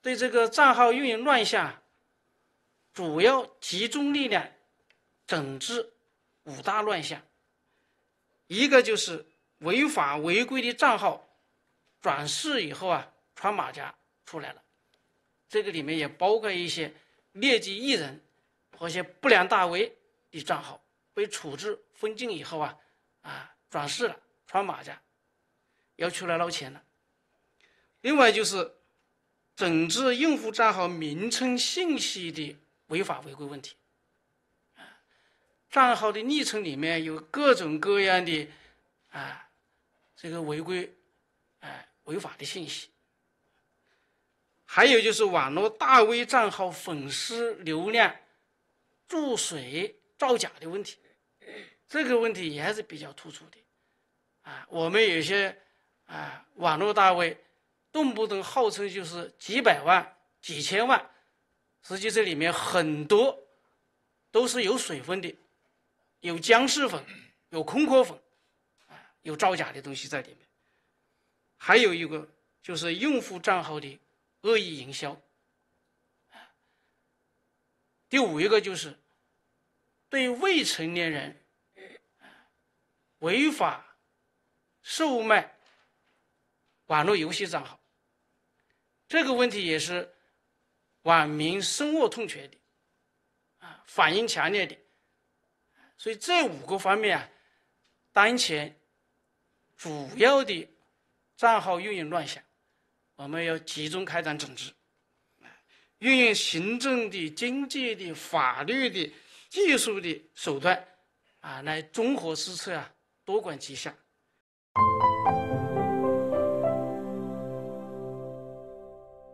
对这个账号运营乱象，主要集中力量整治五大乱象。一个就是违法违规的账号转世以后啊，穿马甲出来了。这个里面也包括一些劣迹艺人和一些不良大 V 的账号被处置封禁以后啊，啊转世了，穿马甲要出来捞钱了。另外就是。整治用户账号名称信息的违法违规问题，啊，账号的昵称里面有各种各样的，啊，这个违规，哎，违法的信息，还有就是网络大 V 账号粉丝流量注水造假的问题，这个问题也还是比较突出的，啊，我们有些，啊，网络大 V。动不动号称就是几百万、几千万，实际这里面很多都是有水分的，有僵尸粉，有空壳粉，啊，有造假的东西在里面。还有一个就是用户账号的恶意营销。第五一个就是对未成年人违法售卖网络游戏账号。这个问题也是网民深恶痛绝的，啊，反应强烈的，所以这五个方面啊，当前主要的账号运营乱象，我们要集中开展整治，运用行政的、经济的、法律的、技术的手段，啊，来综合施策啊，多管齐下。